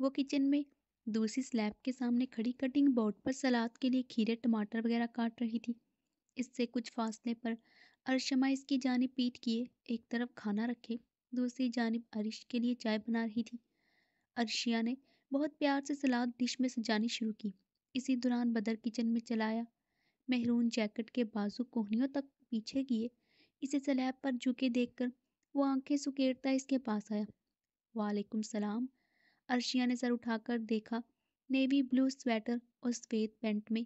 वो किचन में दूसरी स्लैब के सामने खड़ी कटिंग बोर्ड पर सलाद के लिए खीरे टमाटर वगैरह काट रही थी इससे कुछ फासले पर अरशमा इसकी जानब पीट किए एक तरफ खाना रखे दूसरी जानब अरिश के लिए चाय बना रही थी अरशिया ने बहुत प्यार से सलाद डिश में सजानी शुरू की इसी दौरान बदर किचन में चलाया मेहरून जैकेट के बाजू कोहनियों तक पीछे किए इसे स्लैब पर झुके देखकर वो आंखें सुकेरता इसके पास आया वालेकुम सलाम अर्शिया ने सर उठाकर देखा नेवी ब्लू स्वेटर और सफ़ेद पैंट में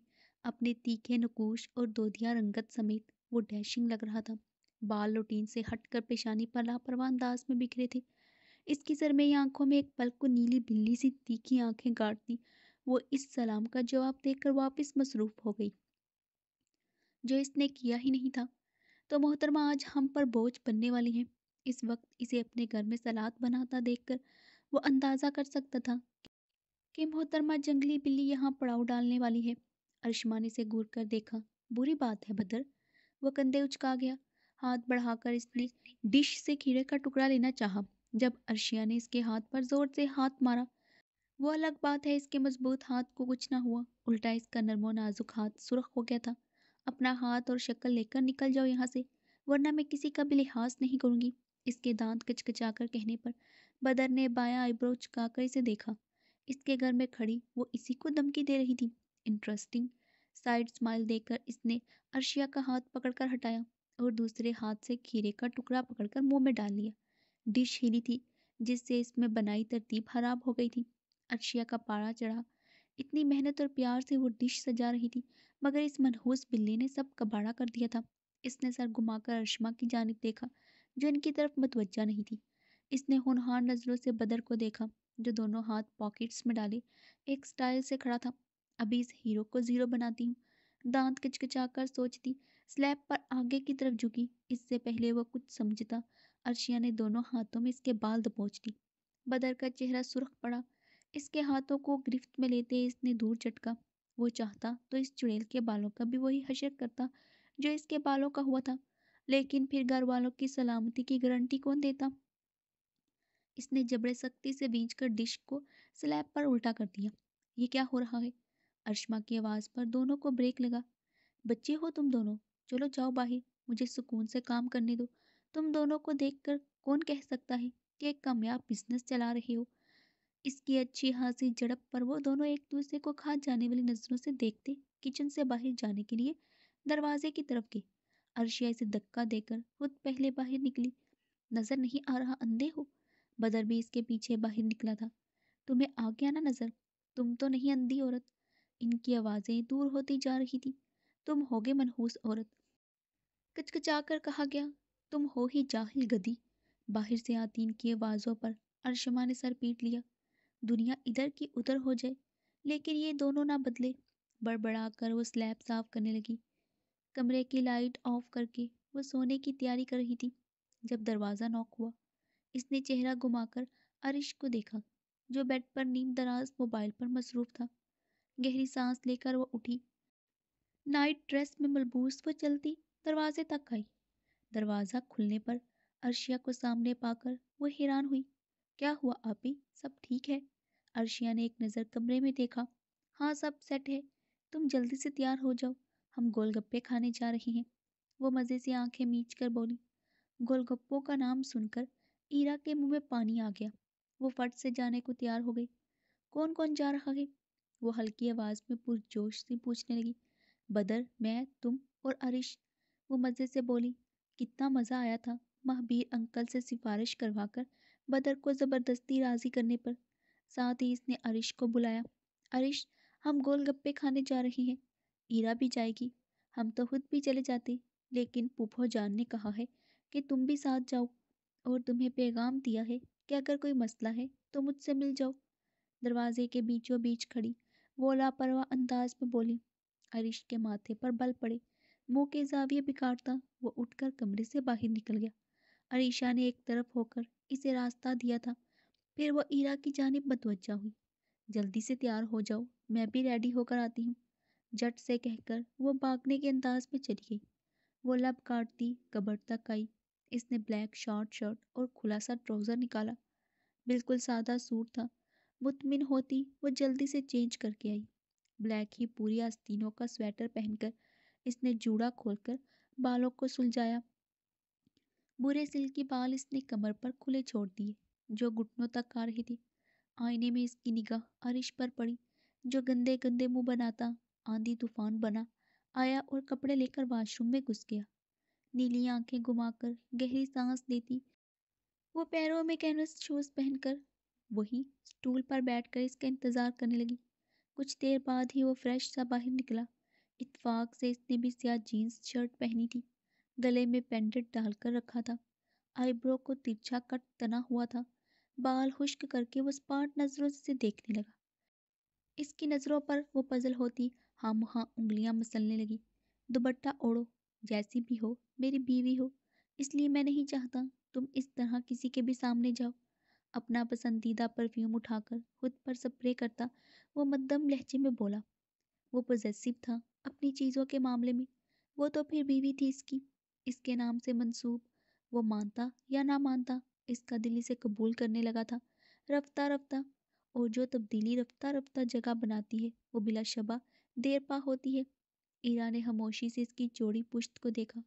अपने तीखे नकूश और दोधिया रंगत समेत वो डैशिंग लग रहा था बाल लोटीन से हटकर पेशानी पर लापरवाह अंदाज में बिखरे थे इसकी सरमेई आंखों में एक पल को नीली बिल्ली सी तीखी आंखें गाड़ती वो इस सलाम का जवाब देकर वापस मसरूफ हो गई जो इसने किया ही नहीं था तो मोहतरमा आज हम पर बोझ बनने वाली हैं इस वक्त इसे अपने घर में सलाद बनाता देखकर वो अंदाज़ा कर सकता था कि मोहतरमा जंगली बिल्ली यहाँ पड़ाव डालने वाली है अरिश्मा ने इसे घूर कर देखा बुरी बात है भद्र वह कंधे उचका गया हाथ बढ़ाकर इसने डिश से खीरे का टुकड़ा लेना चाहा जब अर्शिया ने इसके हाथ पर जोर से हाथ मारा वो अलग बात है इसके मजबूत हाथ को कुछ ना हुआ उल्टा इसका नरमो नाजुक हाथ सुरख हो गया था अपना हाथ और शक्ल लेकर निकल जाओ यहाँ से वरना मैं किसी का भी लिहाज नहीं करूँगी इसके दांत किचकिचाकर कहने पर बदर ने बाया आईब्रो चुकाकर इसे देखा इसके घर में खड़ी वो इसी को धमकी दे रही थी इंटरेस्टिंग साइड स्माइल देकर इसने अर्शिया का हाथ पकड़कर हटाया और दूसरे हाथ से खीरे का टुकड़ा पकड़कर मुंह में डाल लिया डिश हिली थी जिससे इसमें बनाई तरतीब खराब हो गई थी अर्शिया का पारा चढ़ा इतनी मेहनत और प्यार से वो डिश सजा रही थी मगर इस मनहूस बिल्ली ने सब कबाड़ा कर दिया था इसने सर घुमाकर अर्शमा की जानब देखा जो इनकी तरफ मतवजा नहीं थी इसने होनहार नज़रों से बदर को देखा जो दोनों हाथ पॉकेट्स में डाले एक स्टाइल से खड़ा था अभी इस हीरो को ज़ीरो बनाती हूँ दांत किचकिचा कर सोचती स्लैब पर आगे की तरफ झुकी इससे पहले वह कुछ समझता अर्शिया ने दोनों हाथों में इसके बाल दबोच ली बदर का चेहरा सुरख पड़ा इसके हाथों को गिरफ्त में लेते इसने दूर चटका वो चाहता तो इस चुड़ैल के बालों का भी वही हशर करता जो इसके बालों का हुआ था लेकिन फिर घर वालों की सलामती की गारंटी कौन देता इसने जबड़े सख्ती से बींच कर डिश को स्लैब पर उल्टा कर दिया ये क्या हो रहा है अर्शमा की आवाज़ पर दोनों को ब्रेक लगा बच्चे हो तुम दोनों चलो जाओ बाहर मुझे सुकून से काम करने दो तुम दोनों को देखकर कौन कह सकता है कि एक कामयाब बिजनेस चला रहे हो इसकी अच्छी हंसी झड़प पर वो दोनों एक दूसरे को खा जाने वाली नज़रों से देखते किचन से बाहर जाने के लिए दरवाजे की तरफ गए अर्शिया इसे धक्का देकर खुद पहले बाहर निकली नजर नहीं आ रहा अंधे हो बदर भी इसके पीछे बाहर निकला था तुम्हें आ गया ना नजर तुम तो नहीं अंधी औरत इनकी आवाज़ें दूर होती जा रही थी तुम होगे मनहूस औरत कचकचा कर कहा गया तुम हो ही जाहिल गदी बाहर से आती इनकी आवाज़ों पर अर्शमा ने सर पीट लिया दुनिया इधर की उधर हो जाए लेकिन ये दोनों ना बदले बड़बड़ा कर वो स्लैब साफ करने लगी कमरे की लाइट ऑफ करके वह सोने की तैयारी कर रही थी जब दरवाज़ा नॉक हुआ इसने चेहरा घुमाकर अरिश को देखा जो बेड पर नीम दराज मोबाइल पर मसरूफ था गहरी सांस लेकर वह उठी नाइट ड्रेस में मलबूस वह चलती दरवाजे तक आई दरवाज़ा खुलने पर अर्शिया को सामने पाकर वह हैरान हुई क्या हुआ आपी सब ठीक है अर्शिया ने एक नज़र कमरे में देखा हाँ सब सेट है तुम जल्दी से तैयार हो जाओ हम गोलगप्पे खाने जा रहे हैं वो मज़े से आंखें मीच कर बोली गोलगप्पों का नाम सुनकर ईरा के मुंह में पानी आ गया वो फट से जाने को तैयार हो गई कौन कौन जा रहा है वो हल्की आवाज़ में पुरजोश से पूछने लगी बदर मैं तुम और अरिश वो मज़े से बोली कितना मज़ा आया था महाबीर अंकल से सिफारिश करवा कर बदर को ज़बरदस्ती राज़ी करने पर साथ ही इसने अरिश को बुलाया अरिश हम गोलगप्पे खाने जा रहे हैं ईरा भी जाएगी हम तो खुद भी चले जाते लेकिन पुपो जान ने कहा है कि तुम भी साथ जाओ और तुम्हें पैगाम दिया है कि अगर कोई मसला है तो मुझसे मिल जाओ दरवाजे के बीचों बीच खड़ी वो लापरवाह अंदाज में बोली अरिश के माथे पर बल पड़े मुंह के जाविये बिगाड़ता वो उठकर कमरे से बाहर निकल गया अरीशा ने एक तरफ होकर इसे रास्ता दिया था फिर वह ईरा की जानब मतवजा हुई जल्दी से तैयार हो जाओ मैं भी रेडी होकर आती हूँ झट से कहकर वो भागने के अंदाज में चली गई वो लब काटती कबर तक आई इसने ब्लैक शॉर्ट शर्ट और खुला सा ट्राउज़र निकाला बिल्कुल सादा सूट था मुतमिन होती वो जल्दी से चेंज करके आई ब्लैक ही पूरी आस्तीनों का स्वेटर पहनकर इसने जूड़ा खोलकर बालों को सुलझाया बुरे सिल्की बाल इसने कमर पर खुले छोड़ दिए जो घुटनों तक आ रही थी आईने में इसकी निगाह अरिश पर पड़ी जो गंदे गंदे मुंह बनाता आंधी तूफान बना आया और कपड़े लेकर वॉशरूम में घुस गया नीली आंखें घुमाकर गहरी सांस लेती वो पैरों में कैनवस शूज़ पहनकर वही स्टूल पर बैठकर इसका इंतज़ार करने लगी कुछ देर बाद ही वो फ्रेश सा बाहर निकला इतफाक से इसने भी सियाह जीन्स शर्ट पहनी थी गले में पेंडेंट डालकर रखा था आईब्रो को तिरछा कट तना हुआ था बाल खुश्क करके वो स्पार्ट नज़रों से देखने लगा इसकी नज़रों पर वो पजल होती हाँ वहाँ उंगलियां मसलने लगी दुबट्टा ओढ़ो जैसी भी हो मेरी बीवी हो इसलिए मैं नहीं चाहता तुम इस तरह किसी के भी सामने जाओ अपना पसंदीदा परफ्यूम उठाकर खुद पर स्प्रे करता वो मद्दम लहजे में बोला वो पोजेसिव था अपनी चीज़ों के मामले में वो तो फिर बीवी थी इसकी इसके नाम से मंसूब वो मानता या ना मानता इसका दिल से कबूल करने लगा था रफ्ता रफ्ता और जो तब्दीली रफ्ता रफ्ता जगह बनाती है वो बिला शबा देर पा होती है ईरा ने खामोशी से इसकी चौड़ी पुश्त को देखा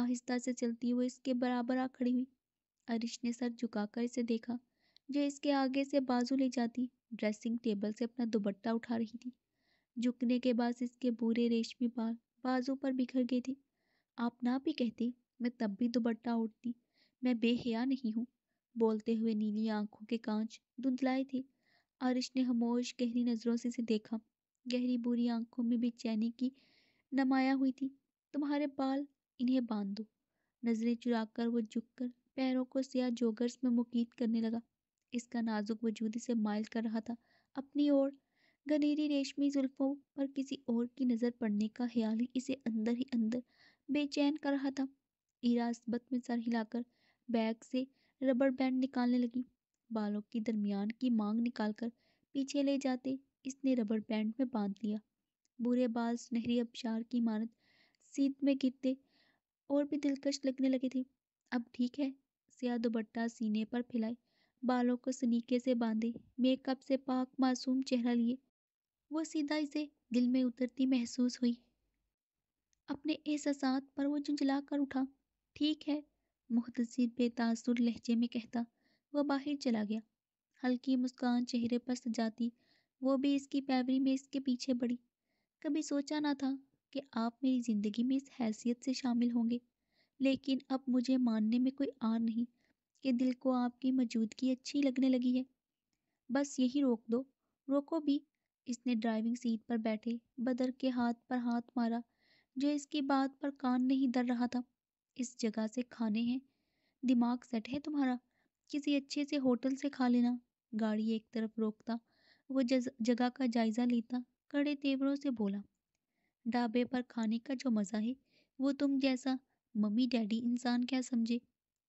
आहिस्ता से चलती हुई इसके बराबर आ खड़ी हुई अरिश ने सर झुकाकर इसे देखा जो इसके आगे से बाजू ले जाती ड्रेसिंग टेबल से अपना दुपट्टा उठा रही थी झुकने के बाद इसके बुरे रेशमी बाल बाजू पर बिखर गए थे आप ना भी कहते मैं तब भी दुपट्टा उठती मैं बेहया नहीं हूँ बोलते हुए नीली आंखों के कांच धुंधलाए थे अरिश ने हमोश गहरी नज़रों से इसे देखा गहरी बुरी आंखों में बेचैनी की नमाया हुई थी तुम्हारे बाल इन्हें बांध दो नजरें चुरा कर वो झुक कर पैरों को सिया जोगर्स में मुकीद करने लगा इसका नाजुक वजूद इसे माइल कर रहा था अपनी ओर गनेरी रेशमी जुल्फों पर किसी और की नज़र पड़ने का ख्याल ही इसे अंदर ही अंदर बेचैन कर रहा था ईरा इसबत में सर हिलाकर बैग से रबड़ बैंड निकालने लगी बालों की दरमियान की मांग निकालकर पीछे ले जाते इसने रबर बैंड में बांध लिया बुरे बाल सुनहरी अबशार की इमारत सीध में गिरते और भी दिलकश लगने लगे थे अब ठीक है सिया दुबट्टा सीने पर फैलाए बालों को सनीके से बांधे मेकअप से पाक मासूम चेहरा लिए वो सीधा इसे दिल में उतरती महसूस हुई अपने एहसास पर वो झुंझला कर उठा ठीक है मुहतसर बेतासुर लहजे में कहता वह बाहर चला गया हल्की मुस्कान चेहरे पर सजाती वो भी इसकी पैवरी में इसके पीछे बड़ी कभी सोचा ना था कि आप मेरी ज़िंदगी में इस हैसियत से शामिल होंगे लेकिन अब मुझे मानने में कोई आर नहीं कि दिल को आपकी मौजूदगी अच्छी लगने लगी है बस यही रोक दो रोको भी इसने ड्राइविंग सीट पर बैठे बदर के हाथ पर हाथ मारा जो इसकी बात पर कान नहीं धर रहा था इस जगह से खाने हैं दिमाग सेट है तुम्हारा किसी अच्छे से होटल से खा लेना गाड़ी एक तरफ रोकता वो जगह का जायज़ा लेता कड़े तेवरों से बोला ढाबे पर खाने का जो मज़ा है वो तुम जैसा मम्मी डैडी इंसान क्या समझे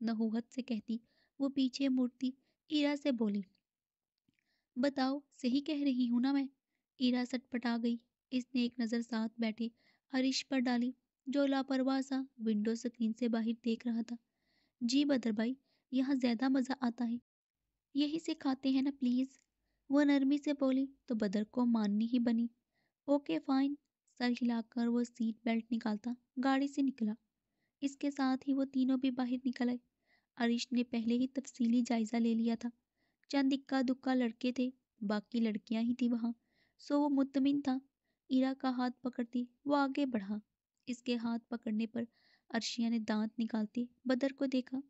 नहुहत से कहती वो पीछे मुड़ती ईरा से बोली बताओ सही कह रही हूं ना मैं ईरा सटपटा गई इसने एक नज़र साथ बैठे हरीश पर डाली जो लापरवाह सा विंडो स्क्रीन से बाहर देख रहा था जी बदर भाई यहाँ ज़्यादा मज़ा आता है यही से खाते हैं ना प्लीज़ वो नरमी से बोली तो बदर को माननी ही बनी ओके फाइन सर हिलाकर वो सीट बेल्ट निकालता गाड़ी से निकला इसके साथ ही वो तीनों भी बाहर निकल आए अरिश ने पहले ही तफसीली जायज़ा ले लिया था चंद इक्का दुक्का लड़के थे बाकी लड़कियां ही थी वहाँ सो वो मुतमिन था इरा का हाथ पकड़ती वो आगे बढ़ा इसके हाथ पकड़ने पर अर्शिया ने दांत निकालते बदर को देखा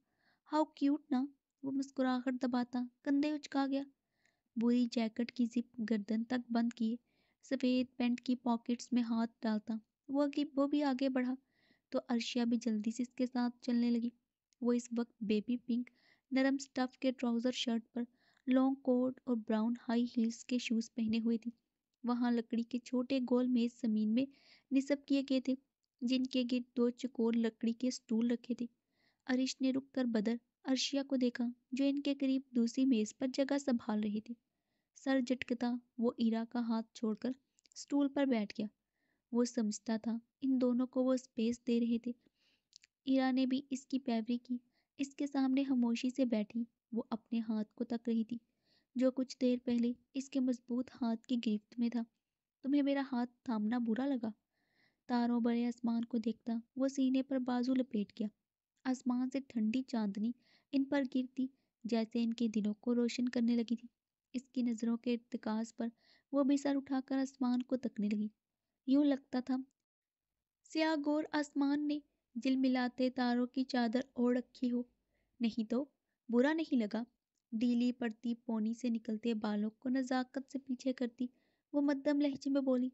हाउ क्यूट ना वो मुस्कुराहट दबाता कंधे उचका गया बुरी जैकेट की जिप गर्दन तक बंद किए सफ़ेद पेंट की पॉकेट्स में हाथ डालता वो आगे वो भी आगे बढ़ा तो अर्शिया भी जल्दी से इसके साथ चलने लगी वो इस वक्त बेबी पिंक नरम स्टफ़ के ट्राउज़र शर्ट पर लॉन्ग कोट और ब्राउन हाई हील्स के शूज़ पहने हुए थी वहाँ लकड़ी के छोटे गोल मेज़ ज़मीन में निसब किए गए थे जिनके गिर दो चकोर लकड़ी के स्टूल रखे थे अरिश ने रुक कर बदर अर्शिया को देखा जो इनके करीब दूसरी मेज़ पर जगह संभाल रही थी सर झटकता वो ईरा का हाथ छोड़कर स्टूल पर बैठ गया वो समझता था इन दोनों को वो स्पेस दे रहे थे इरा ने भी इसकी पैरवी की इसके सामने खामोशी से बैठी वो अपने हाथ को तक रही थी जो कुछ देर पहले इसके मजबूत हाथ की गिरफ्त में था तुम्हें मेरा हाथ थामना बुरा लगा तारों बड़े आसमान को देखता वो सीने पर बाजू लपेट गया आसमान से ठंडी चांदनी इन पर गिरती जैसे इनके दिलों को रोशन करने लगी थी इसकी नज़रों के इतकाज पर वो भी सर उठाकर आसमान को तकने लगी यूं लगता था गोर आसमान ने मिलाते तारों की चादर ओढ़ रखी हो नहीं तो बुरा नहीं लगा डीली पड़ती पोनी से निकलते बालों को नज़ाकत से पीछे करती वो मध्यम लहजे में बोली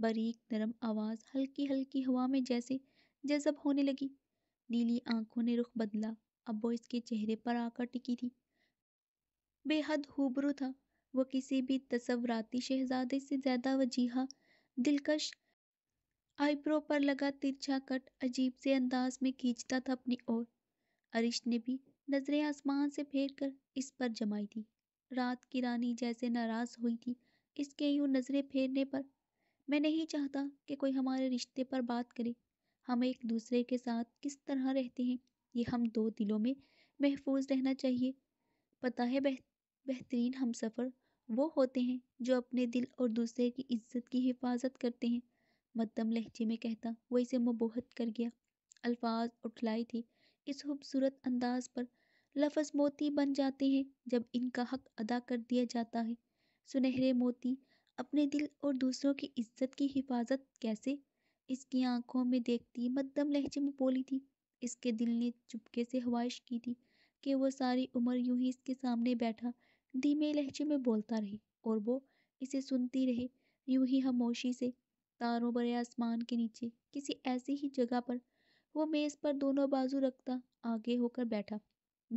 बारीक नरम आवाज़ हल्की हल्की हवा में जैसे जजब होने लगी नीली आंखों ने रुख बदला अब वो इसके चेहरे पर आकर टिकी थी बेहद हूबरू था वो किसी भी तस्वराती शहजादे से ज़्यादा वजीहा दिलकश आईब्रो पर लगा तिरछा कट अजीब से अंदाज में खींचता था अपनी ओर अरिश ने भी नजरें आसमान से फेर कर इस पर जमाई थी रात की रानी जैसे नाराज हुई थी इसके यूं नजरें फेरने पर मैं नहीं चाहता कि कोई हमारे रिश्ते पर बात करे हम एक दूसरे के साथ किस तरह रहते हैं ये हम दो दिलों में महफूज रहना चाहिए पता है बेहतर बेहतरीन हम सफर वो होते हैं जो अपने दिल और दूसरे की इज़्ज़त की हिफाज़त करते हैं मद्दम लहजे में कहता वो इसे मुबहत कर गया अल्फाज उठलाई थे इस खूबसूरत अंदाज पर लफज मोती बन जाते हैं जब इनका हक अदा कर दिया जाता है सुनहरे मोती अपने दिल और दूसरों की इज्जत की हिफाजत कैसे इसकी आंखों में देखती मद्दम लहजे में बोली थी इसके दिल ने चुपके से ख्वाहिश की थी कि वो सारी उम्र यूं ही इसके सामने बैठा धीमे लहजे में बोलता रही और वो इसे सुनती रहे यूं ही खामोशी से तारों भरे आसमान के नीचे किसी ऐसी ही जगह पर वो मेज़ पर दोनों बाजू रखता आगे होकर बैठा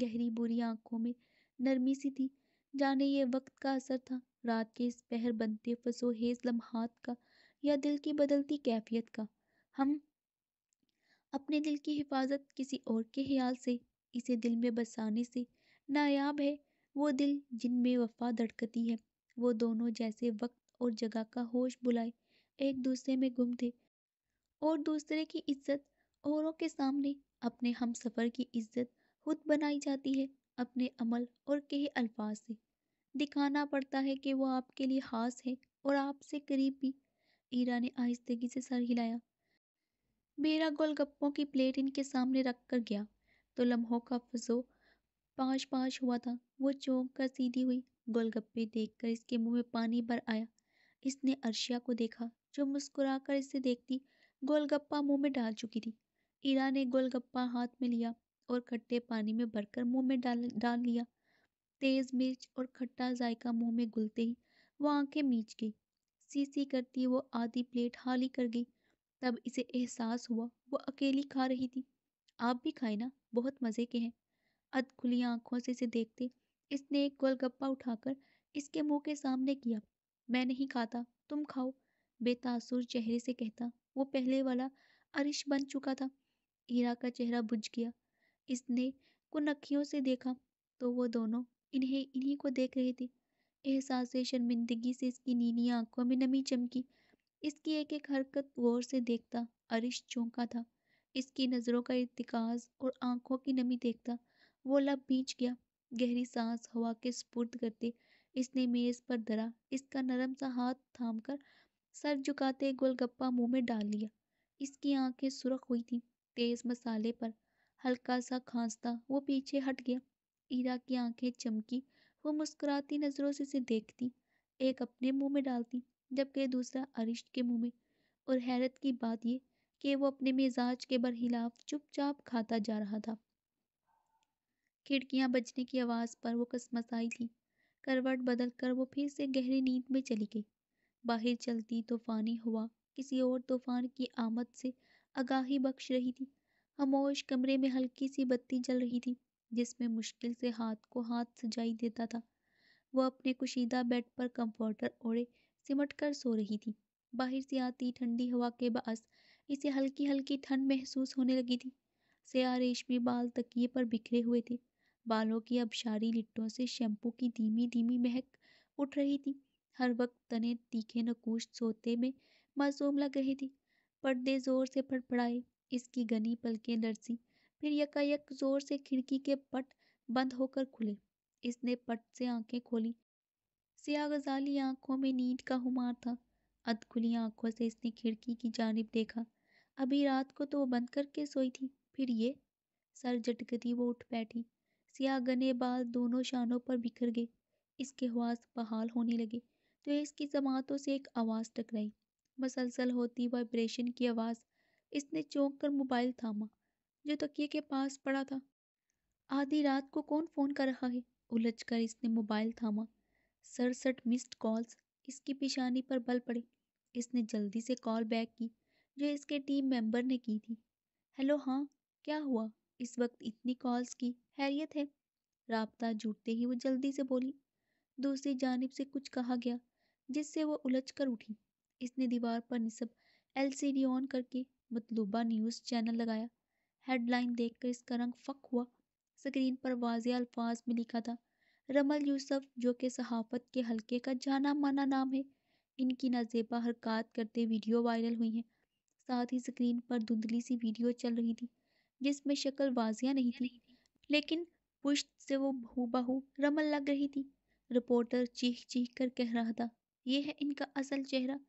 गहरी बुरी आंखों में नरमी सी थी जाने ये वक्त का असर था रात के इस पहर बनते फसोहेज लम्हात का या दिल की बदलती कैफियत का हम अपने दिल की हिफाजत किसी और के ख्याल से इसे दिल में बसाने से नायाब है वो दिल जिनमें वफ़ा धड़कती है वो दोनों जैसे वक्त और जगह का होश बुलाए एक दूसरे में गुम थे और दूसरे की इज्जत औरों के सामने अपने हम सफ़र की इज्जत खुद बनाई जाती है अपने अमल और कहे अल्फाज से दिखाना पड़ता है कि वो आपके लिए खास है और आपसे करीब भी ईरा ने आहिस्तगी से सर हिलाया मेरा गोलगप्पों की प्लेट इनके सामने रख कर गया तो लम्हों का फजो पाँच पाँच हुआ था वो चौंक कर सीधी हुई गोलगप्पे देखकर इसके मुंह में पानी भर आया इसने अर्शिया को देखा जो मुस्कुराकर इसे देखती गोलगप्पा मुंह में डाल चुकी थी ईरा ने गोलगप्पा हाथ में लिया और खट्टे पानी में भरकर मुंह में डाल डाल लिया तेज़ मिर्च और खट्टा जायका मुंह में घुलते ही वो आंखें मीच गई सीसी करती वो आधी प्लेट हाली कर गई तब इसे एहसास हुआ वो अकेली खा रही थी आप भी खाए ना बहुत मज़े के हैं अध खुली आंखों से इसे देखते इसने एक गोलगप्पा उठाकर इसके मुंह के सामने किया मैं नहीं खाता तुम खाओ बेतासुर चेहरे से कहता वो पहले वाला अरिश बन चुका था हीरा का चेहरा बुझ गया इसने कुनखियों से देखा तो वो दोनों इन्हें इन्हीं को देख रहे थे एहसास शर्मिंदगी से इसकी नीली आंखों में नमी चमकी इसकी एक एक हरकत गौर से देखता अरिश चौंका था इसकी नज़रों का इतिकाज और आंखों की नमी देखता वो लब बीच गया गहरी सांस हवा के स्पुर्द करते इसने मेज पर धरा इसका नरम सा हाथ थाम कर सर झुकाते गोलगप्पा मुंह में डाल लिया इसकी आंखें सुरख हुई थी तेज मसाले पर हल्का सा खांसता वो पीछे हट गया ईरा की आंखें चमकी वो मुस्कुराती नज़रों से इसे देखती एक अपने मुंह में डालती जबकि दूसरा अरिश्त के मुंह में और हैरत की बात ये कि वो अपने मिजाज के बरहिलाफ चुपचाप खाता जा रहा था खिड़कियाँ बजने की आवाज़ पर वो कसमस आई थी करवट बदल कर वो फिर से गहरी नींद में चली गई बाहर चलती तूफानी हवा किसी और तूफान की आमद से आगाही बख्श रही थी खामोश कमरे में हल्की सी बत्ती जल रही थी जिसमें मुश्किल से हाथ को हाथ सजाई देता था वह अपने कुशीदा बेड पर कंफर्टर ओढ़े सिमट कर सो रही थी बाहर से आती ठंडी हवा के बास इसे हल्की हल्की ठंड महसूस होने लगी थी सिया रेशमी बाल तकिए पर बिखरे हुए थे बालों की अबशारी लिट्टों से शैम्पू की धीमी धीमी महक उठ रही थी हर वक्त तने तीखे नकूश सोते में मासूम लग रही थी पर्दे जोर से फड़फड़ाए इसकी गनी पलकें लरसी फिर यकायक जोर से खिड़की के पट बंद होकर खुले इसने पट से आंखें खोली सिया गजाली आंखों में नींद का हुमार था अध खुली आंखों से इसने खिड़की की जानब देखा अभी रात को तो वो बंद करके सोई थी फिर ये सर झटकती वो उठ बैठी गने बाल दोनों शानों पर बिखर गए इसके हवास बहाल होने लगे तो इसकी जमातों से एक आवाज़ टकराई मसलसल होती वाइब्रेशन की आवाज़ इसने चौंक कर मोबाइल थामा जो तकिए के पास पड़ा था आधी रात को कौन फ़ोन कर रहा है उलझ कर इसने मोबाइल थामा सड़सठ मिस्ड कॉल्स इसकी पेशानी पर बल पड़े इसने जल्दी से कॉल बैक की जो इसके टीम मेंबर ने की थी हेलो हाँ क्या हुआ इस वक्त इतनी कॉल्स की हैरियत है रबता जुटते ही वो जल्दी से बोली दूसरी जानब से कुछ कहा गया जिससे वो उलझ कर उठी इसने दीवार पर निसब डी ऑन करके मतलूबा न्यूज़ चैनल लगाया हेडलाइन देखकर इसका रंग फक हुआ स्क्रीन पर वाजिया अल्फाज में लिखा था रमल यूसफ जो कि सहाफत के हलके का जाना माना नाम है इनकी नजेबा हरकत करते वीडियो वायरल हुई हैं साथ ही स्क्रीन पर धुंधली सी वीडियो चल रही थी जिसमें शक्ल वाजिया नहीं थी लेकिन पुश्त से वो बहू बहू रमल लग रही थी रिपोर्टर चीख चीख कर कह रहा था ये है इनका असल चेहरा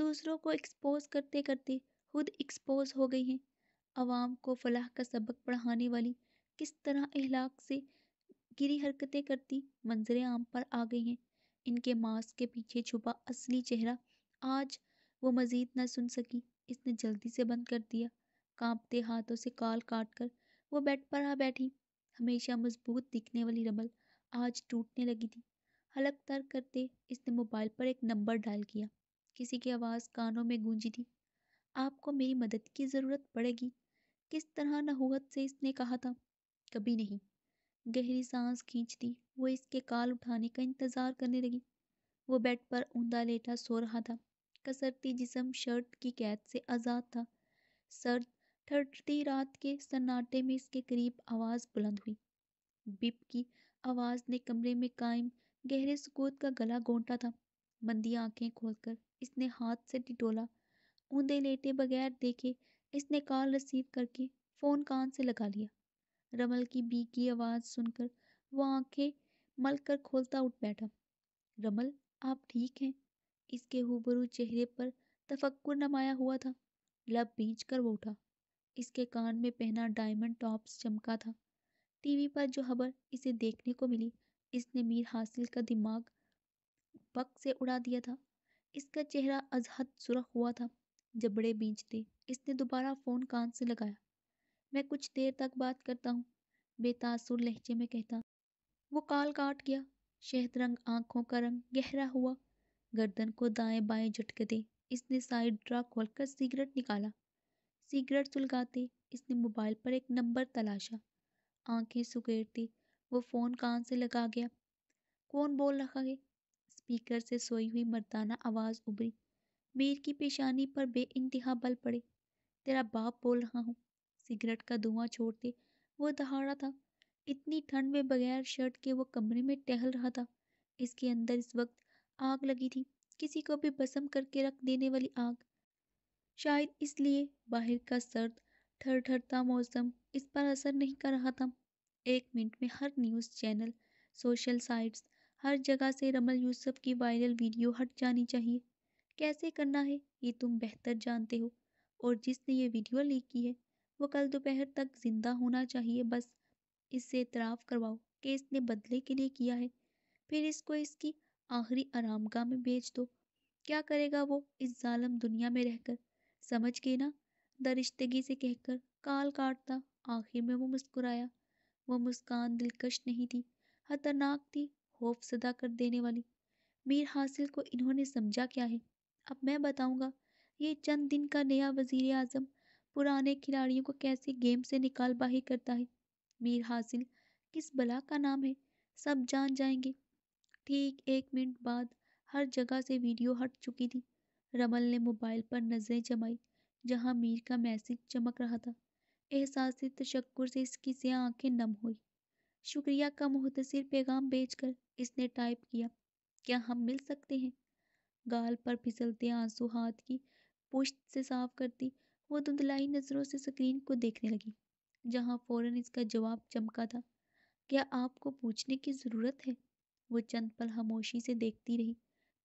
दूसरों को एक्सपोज करते करते खुद एक्सपोज हो गई हैं आवाम को फलाह का सबक पढ़ाने वाली किस तरह इहलाक से गिरी हरकतें करती मंजरे आम पर आ गई हैं इनके मास्क के पीछे छुपा असली चेहरा आज वो मज़ीद न सुन सकी इसने जल्दी से बंद कर दिया कांपते हाथों से काल काट कर वो बेड पर आ बैठी हमेशा मजबूत दिखने वाली रमल आज टूटने लगी थी हलक तर करते इसने मोबाइल पर एक नंबर डायल किया किसी की आवाज़ कानों में गूंजी थी आपको मेरी मदद की ज़रूरत पड़ेगी किस तरह नहुत से इसने कहा था कभी नहीं गहरी सांस खींचती वो इसके काल उठाने का इंतज़ार करने लगी वो बेड पर ऊंधा लेटा सो रहा था कसरती जिसम शर्ट की कैद से आज़ाद था सर्द थरती रात के सन्नाटे में इसके करीब आवाज़ बुलंद हुई बिप की आवाज़ ने कमरे में कायम गहरे सुकूत का गला घोंटा था मंदी आंखें खोलकर इसने हाथ से टिटोला ऊंधे लेटे बगैर देखे इसने कॉल रिसीव करके फ़ोन कान से लगा लिया रमल की बी की आवाज़ सुनकर वह आंखें मल कर खोलता उठ बैठा रमल आप ठीक हैं इसके हुबरू चेहरे पर तफक्कुर नमाया हुआ था लब बीज कर वो उठा इसके कान में पहना डायमंड टॉप्स चमका था टीवी पर जो खबर इसे देखने को मिली इसने मीर हासिल का दिमाग बक से उड़ा दिया था इसका चेहरा अजहद सुरख हुआ था जबड़े बींचते इसने दोबारा फ़ोन कान से लगाया मैं कुछ देर तक बात करता हूँ बेतासुर लहजे में कहता वो काल काट गया शहद रंग आंखों का रंग गहरा हुआ गर्दन को दाएं बाएं झटके दे इसने साइड ड्रा खोलकर सिगरेट निकाला सिगरेट सुलगाते इसने मोबाइल पर एक नंबर तलाशा आंखें सुकेरती वो फ़ोन कान से लगा गया कौन बोल रहा है स्पीकर से सोई हुई मर्दाना आवाज़ उभरी मीर की पेशानी पर बे इंतहा बल पड़े तेरा बाप बोल रहा हूँ सिगरेट का धुआं छोड़ते वो दहाड़ा था इतनी ठंड में बगैर शर्ट के वो कमरे में टहल रहा था इसके अंदर इस वक्त आग लगी थी किसी को भी बसम करके रख देने वाली आग शायद इसलिए बाहर का सर्द ठर ठरता मौसम इस पर असर नहीं कर रहा था एक मिनट में हर न्यूज़ चैनल सोशल साइट्स हर जगह से रमल यूसुफ की वायरल वीडियो हट जानी चाहिए कैसे करना है ये तुम बेहतर जानते हो और जिसने ये वीडियो लीक की है वो कल दोपहर तक जिंदा होना चाहिए बस इससे इतराफ़ करवाओ कि इसने बदले के लिए किया है फिर इसको इसकी आखिरी आरामगाह में बेच दो क्या करेगा वो इस जालम दुनिया में रहकर समझ के ना दरिश्तगी से कहकर काल काटता आखिर में वो मुस्कुराया वो मुस्कान दिलकश नहीं थी खतरनाक थी सदा कर देने वाली मीर हासिल को इन्होंने समझा क्या है अब मैं बताऊंगा ये चंद दिन का नया वजीर आजम पुराने खिलाड़ियों को कैसे गेम से निकाल बाहर करता है मीर हासिल किस बला का नाम है सब जान जाएंगे ठीक एक मिनट बाद हर जगह से वीडियो हट चुकी थी रमल ने मोबाइल पर नज़रें जमाई जहां मीर का मैसेज चमक रहा था एहसास तशक्र से इसकी सियाँ आंखें नम हुई शुक्रिया का मुहतसर पैगाम बेचकर इसने टाइप किया क्या हम मिल सकते हैं गाल पर फिसलते आंसू हाथ की पुश्त से साफ करती वो धुंधलाई नज़रों से स्क्रीन को देखने लगी जहां फौरन इसका जवाब चमका था क्या आपको पूछने की ज़रूरत है वो चंद पल खामोशी से देखती रही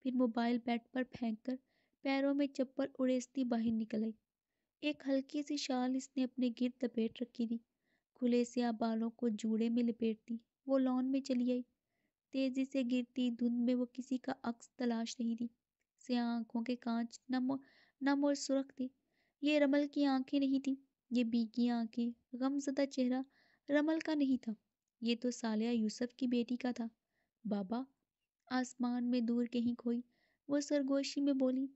फिर मोबाइल बेड पर फेंककर कर पैरों में चप्पल उड़ेसती बाहर निकल आई एक हल्की सी शाल इसने अपने गिर लपेट रखी थी खुले से आप बालों को जूड़े में लपेटती वो लॉन में चली आई तेजी से गिरती धुंध में वो किसी का अक्स तलाश रही थी सिया आंखों के कांच नम नम और सुरख थे ये रमल की आंखें नहीं थी ये बीगी आंखें गमजदा चेहरा रमल का नहीं था ये तो सालिया यूसुफ की बेटी का था बाबा आसमान में दूर कहीं खोई वो सरगोशी में बोली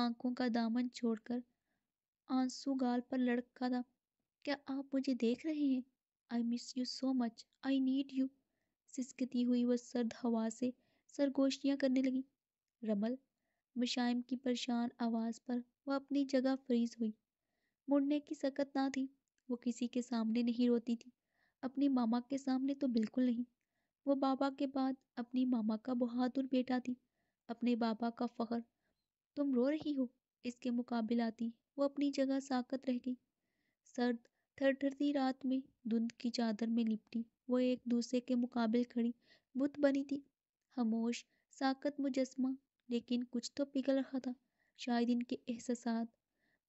आंखों का दामन छोड़कर आंसू गाल पर लड़का था क्या आप मुझे देख रहे हैं I miss you so much I need you सिसकती हुई वह सर्द हवा से सरगोशियाँ करने लगी रमल मशाइम की परेशान आवाज़ पर वह अपनी जगह फ्रीज हुई मुड़ने की सकत ना थी वो किसी के सामने नहीं रोती थी अपनी मामा के सामने तो बिल्कुल नहीं वो बाबा के बाद अपनी मामा का बहादुर बेटा थी अपने बाबा का फखर तुम रो रही हो इसके आती वो अपनी जगह साकत रह गई सर्द थरथरती रात में धुंध की चादर में लिपटी वो एक दूसरे के मुकाबले खड़ी बुत बनी थी खामोश साकत मुजस्मा लेकिन कुछ तो पिघल रहा था शायद इनके एहसास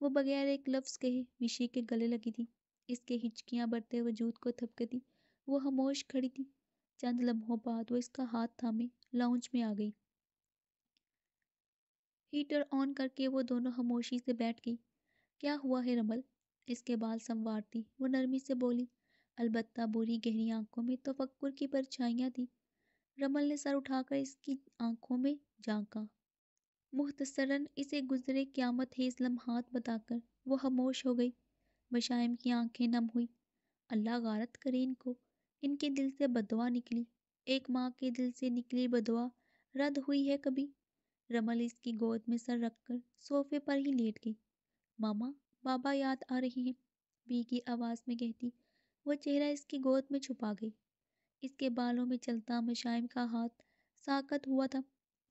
वो बगैर एक लफ्ज़ कहे विशी के गले लगी थी इसके हिचकियाँ बढ़ते वजूद को थपकती वो खामोश खड़ी थी चंद लम्हों बाद वो इसका हाथ थामे लाउंज में आ गई हीटर ऑन करके वो दोनों खामोशी से बैठ गई क्या हुआ है रमल इसके बाल संवारती वो नरमी से बोली अलबत्ता बुरी गहरी आंखों में तफक्कुर की परछाइयाँ थी रमल ने सर उठाकर इसकी आंखों में झांका मुख्तसरन इसे गुजरे क्यामत हेज लम्हात बताकर वो खामोश हो गई बशाइम की आंखें नम हुई अल्लाह गारत करे इनको इनके दिल से बदवा निकली एक माँ के दिल से निकली बदवा रद्द हुई है कभी रमल इसकी गोद में सर रखकर सोफे पर ही लेट गई मामा बाबा याद आ रहे हैं बी की आवाज़ में कहती वह चेहरा इसकी गोद में छुपा गई इसके बालों में चलता मशाइम का हाथ साकत हुआ था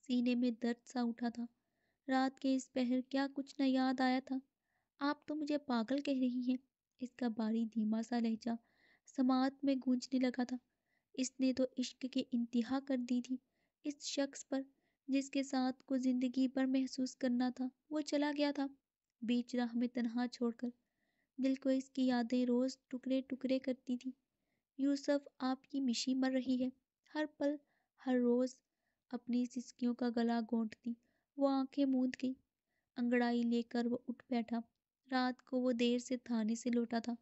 सीने में दर्द सा उठा था रात के इस पहर क्या कुछ न याद आया था आप तो मुझे पागल कह रही हैं इसका बारी धीमा सा लहजा समात में गूंजने लगा था इसने तो इश्क की इंतहा कर दी थी इस शख्स पर जिसके साथ को ज़िंदगी भर महसूस करना था वो चला गया था बीच राह में तनहा छोड़कर दिल को इसकी यादें रोज़ टुकड़े टुकड़े करती थी यूसुफ आपकी मिशी मर रही है हर पल हर रोज़ अपनी सिस्कियों का गला घोंटती वो आंखें मूंद गई अंगड़ाई लेकर वो उठ बैठा रात को वो देर से थाने से लौटा था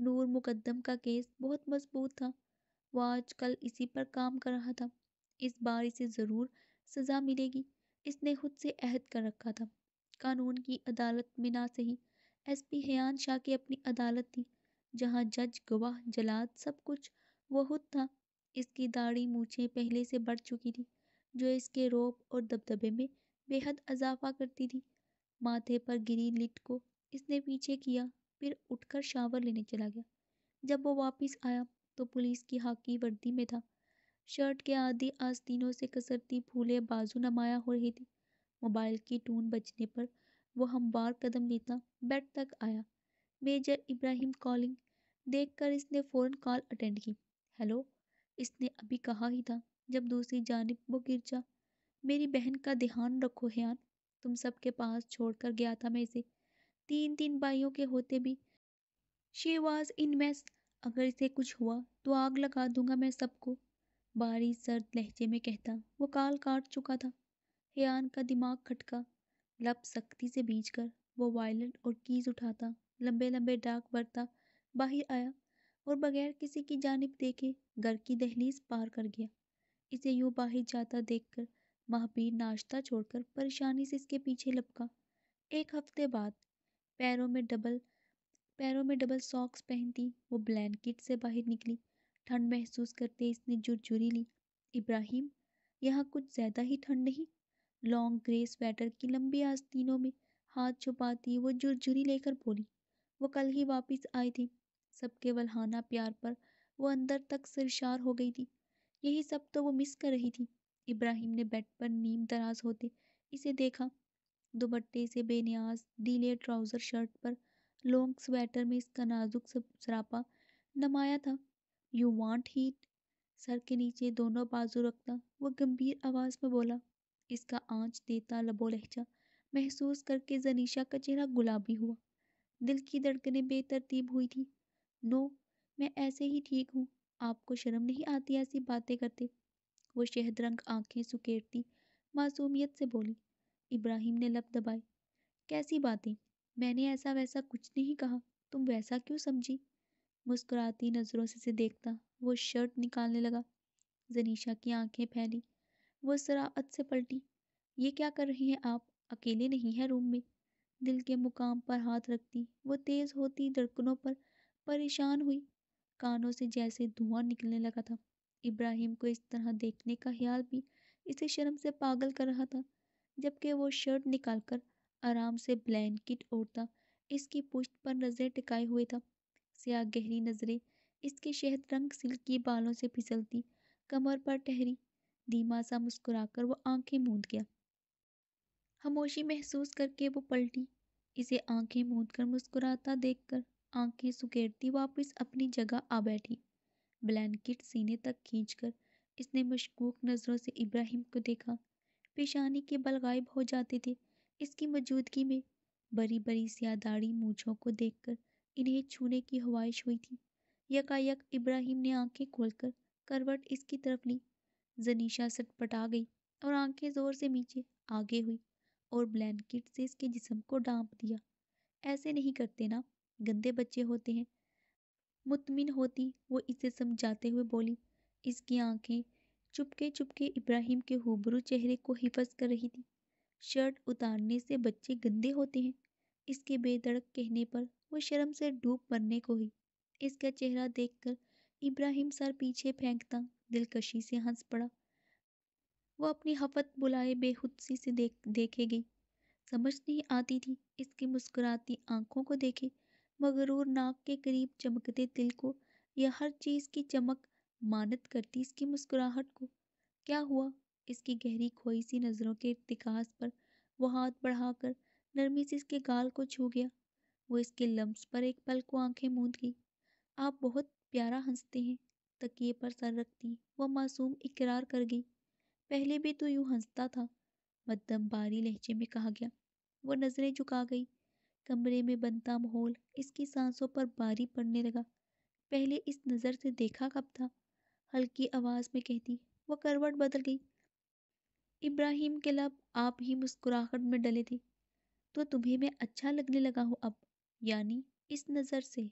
नूर मुकदम का केस बहुत मजबूत था वो आजकल इसी पर काम कर रहा था इस बार इसे ज़रूर सज़ा मिलेगी इसने खुद से अहद कर रखा था कानून की अदालत में ना सही एस पी हयान शाह की अपनी अदालत थी जहाँ जज गवाह जलाद सब कुछ वो खुद था इसकी दाढ़ी मूछें पहले से बढ़ चुकी थी जो इसके रोब और दबदबे में बेहद अजाफा करती थी माथे पर गिरी लिट को इसने पीछे किया फिर उठकर शावर लेने चला गया जब वो वापस आया तो पुलिस की हाकी वर्दी में था शर्ट के आदि आस्तीनों से कसरती फूले बाजू नमाया हो रही थी मोबाइल की टून बजने पर वो हमवार कदम लेता बेड तक आया मेजर इब्राहिम कॉलिंग देखकर इसने फ़ौरन कॉल अटेंड की हेलो इसने अभी कहा ही था जब दूसरी जानब वो जा मेरी बहन का ध्यान रखो हयान तुम सबके पास छोड़ कर गया था मैं इसे तीन तीन भाइयों के होते भी शेवाज वॉज इन मैस अगर इसे कुछ हुआ तो आग लगा दूंगा मैं सबको बारी सर्द लहजे में कहता वो काल काट चुका था हयान का दिमाग खटका लब सख्ती से बीज कर वो वायलेट और कीज उठाता लंबे लंबे डाक भरता बाहर आया और बगैर किसी की जानब देखे घर की दहलीज पार कर गया इसे यूं बाहर जाता देखकर महाबीर नाश्ता छोड़कर परेशानी से इसके पीछे लपका एक हफ्ते बाद पैरों में डबल पैरों में डबल सॉक्स पहनती वो ब्लैंकेट से बाहर निकली ठंड महसूस करते इसने जुरझुरी ली इब्राहिम यहाँ कुछ ज़्यादा ही ठंड नहीं लॉन्ग ग्रे स्वेटर की लंबी आस्तीनों में हाथ छुपाती वो जुरझुरी लेकर बोली वो कल ही वापस आई थी सब केवल हाना प्यार पर वो अंदर तक सिरशार हो गई थी यही सब तो वो मिस कर रही थी इब्राहिम ने बेड पर नीम दराज होते इसे देखा दुपट्टे से बेनियाज डीले ट्राउज़र शर्ट पर लॉन्ग स्वेटर में इसका नाजुक सरापा नमाया था यू वांट हीट सर के नीचे दोनों बाजू रखता वह गंभीर आवाज में बोला इसका आंच देता लबो लहजा महसूस करके जनीशा का चेहरा गुलाबी हुआ दिल की धड़कने बेतरतीब हुई थी नो मैं ऐसे ही ठीक हूँ आपको शर्म नहीं आती ऐसी बातें करते वो शहद रंग आंखें सुकेरती मासूमियत से बोली इब्राहिम ने लब दबाए कैसी बातें मैंने ऐसा वैसा कुछ नहीं कहा तुम वैसा क्यों समझी मुस्कुराती नज़रों से उसे देखता वो शर्ट निकालने लगा जनीशा की आंखें फैली वो सराहत से पलटी ये क्या कर रही हैं आप अकेले नहीं हैं रूम में दिल के मुकाम पर हाथ रखती वो तेज़ होती धड़कनों पर परेशान हुई कानों से जैसे धुआं निकलने लगा था इब्राहिम को इस तरह देखने का ख्याल भी इसे शर्म से पागल कर रहा था जबकि वो शर्ट निकालकर आराम से ब्लैंकेट ओढ़ता इसकी पुश्त पर नज़र टिकाए हुए था स्याह गहरी नज़रें इसके शहद रंग सिल्की बालों से फिसलती कमर पर ठहरी धीमा सा मुस्कुराकर वो आंखें मूंद गया खामोशी महसूस करके वो पलटी इसे आंखें मूंद कर मुस्कुराता देखकर आंखें सुकेरती वापस अपनी जगह आ बैठी ब्लैंकेट सीने तक खींचकर इसने मशकूक नज़रों से इब्राहिम को देखा पेशानी के बल गायब हो जाते थे इसकी मौजूदगी में बड़ी बड़ी सियादाड़ी मूछों को देखकर इन्हें छूने की ख्वाहिश हुई थी यकायक इब्राहिम ने आंखें खोलकर करवट इसकी तरफ ली जनीशा सटपटा गई और आंखें जोर से नीचे आगे हुई और ब्लैंकेट से इसके जिसम को डांप दिया ऐसे नहीं करते ना गंदे बच्चे होते हैं मुतमिन होती वो इसे समझाते हुए बोली इसकी आंखें चुपके चुपके इब्राहिम के हुबरू चेहरे को हिफज कर रही थी शर्ट उतारने से बच्चे गंदे होते हैं इसके बेधड़क कहने पर वो शर्म से डूब मरने को ही इसका चेहरा देखकर इब्राहिम सर पीछे फेंकता दिलकशी से हंस पड़ा वो अपनी हफत बुलाए बेहुदसी से देख देखे गई समझ नहीं आती थी इसकी मुस्कुराती आंखों को देखे मगरूर नाक के करीब चमकते दिल को या हर चीज़ की चमक मानत करती इसकी मुस्कुराहट को क्या हुआ इसकी गहरी खोई सी नज़रों के इतिहास पर वो हाथ बढ़ाकर नरमी से इसके गाल को छू गया वो इसके लम्स पर एक पल को आंखें मूंद गई आप बहुत प्यारा हंसते हैं तकिए पर सर रखती वह मासूम इकरार कर गई पहले भी तो यूं हंसता था मद्दम बारी लहजे में कहा गया वो नज़रें झुका गई कमरे में बनता माहौल इसकी सांसों पर बारी पड़ने लगा पहले इस नज़र से देखा कब था हल्की आवाज़ में कहती वह करवट बदल गई इब्राहिम के लब आप ही मुस्कुराहट में डले थे तो तुम्हें मैं अच्छा लगने लगा हूँ अब यानी इस नज़र से